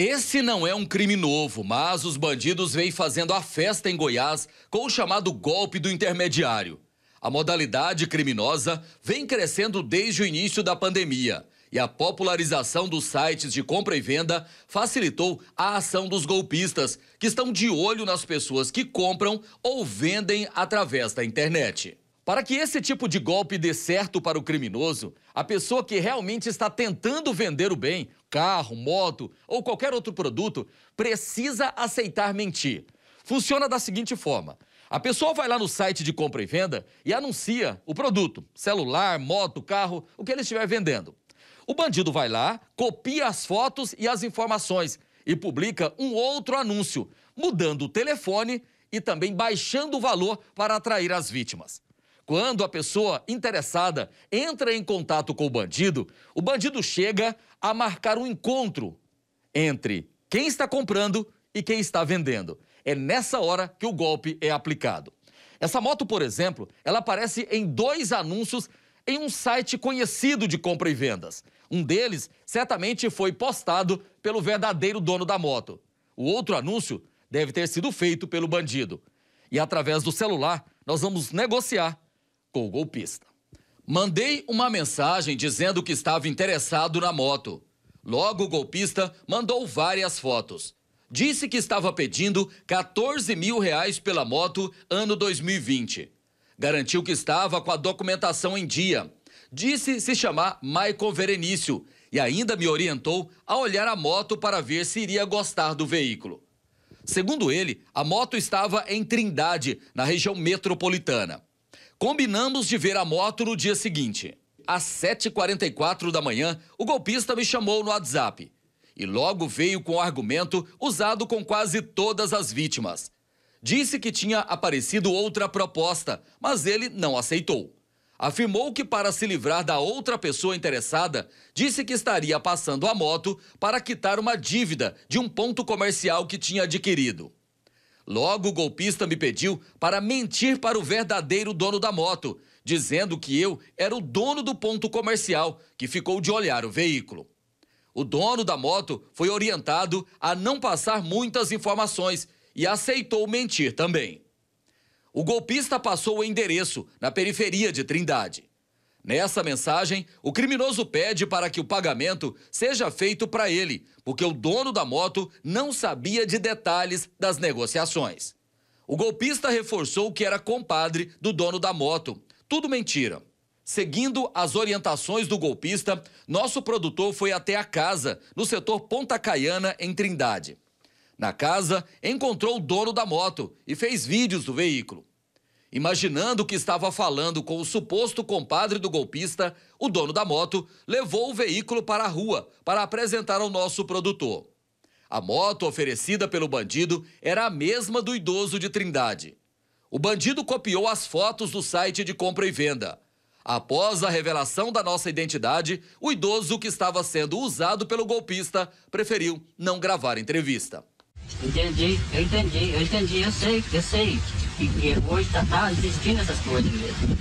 Esse não é um crime novo, mas os bandidos vêm fazendo a festa em Goiás com o chamado golpe do intermediário. A modalidade criminosa vem crescendo desde o início da pandemia e a popularização dos sites de compra e venda facilitou a ação dos golpistas, que estão de olho nas pessoas que compram ou vendem através da internet. Para que esse tipo de golpe dê certo para o criminoso, a pessoa que realmente está tentando vender o bem, carro, moto ou qualquer outro produto, precisa aceitar mentir. Funciona da seguinte forma: a pessoa vai lá no site de compra e venda e anuncia o produto, celular, moto, carro, o que ele estiver vendendo. O bandido vai lá, copia as fotos e as informações e publica um outro anúncio, mudando o telefone e também baixando o valor para atrair as vítimas. Quando a pessoa interessada entra em contato com o bandido, o bandido chega a marcar um encontro entre quem está comprando e quem está vendendo. É nessa hora que o golpe é aplicado. Essa moto, por exemplo, ela aparece em dois anúncios em um site conhecido de compra e vendas. Um deles certamente foi postado pelo verdadeiro dono da moto. O outro anúncio deve ter sido feito pelo bandido. E através do celular, nós vamos negociar o golpista. Mandei uma mensagem dizendo que estava interessado na moto. Logo, o golpista mandou várias fotos. Disse que estava pedindo 14 mil reais pela moto ano 2020. Garantiu que estava com a documentação em dia. Disse se chamar Maicon Verenício e ainda me orientou a olhar a moto para ver se iria gostar do veículo. Segundo ele, a moto estava em Trindade, na região metropolitana. Combinamos de ver a moto no dia seguinte. Às 7h44 da manhã, o golpista me chamou no WhatsApp e logo veio com o argumento usado com quase todas as vítimas. Disse que tinha aparecido outra proposta, mas ele não aceitou. Afirmou que, para se livrar da outra pessoa interessada, disse que estaria passando a moto para quitar uma dívida de um ponto comercial que tinha adquirido. Logo, o golpista me pediu para mentir para o verdadeiro dono da moto, dizendo que eu era o dono do ponto comercial que ficou de olhar o veículo. O dono da moto foi orientado a não passar muitas informações e aceitou mentir também. O golpista passou o endereço na periferia de Trindade. Nessa mensagem, o criminoso pede para que o pagamento seja feito para ele, porque o dono da moto não sabia de detalhes das negociações. O golpista reforçou que era compadre do dono da moto. Tudo mentira. Seguindo as orientações do golpista, nosso produtor foi até a casa, no setor Ponta Caiana, em Trindade. Na casa, encontrou o dono da moto e fez vídeos do veículo. Imaginando que estava falando com o suposto compadre do golpista, o dono da moto levou o veículo para a rua para apresentar ao nosso produtor. A moto oferecida pelo bandido era a mesma do idoso de Trindade. O bandido copiou as fotos do site de compra e venda. Após a revelação da nossa identidade, o idoso que estava sendo usado pelo golpista preferiu não gravar entrevista. Entendi, eu entendi, eu entendi, eu sei, eu sei. E, e hoje tá, tá existindo essas coisas mesmo.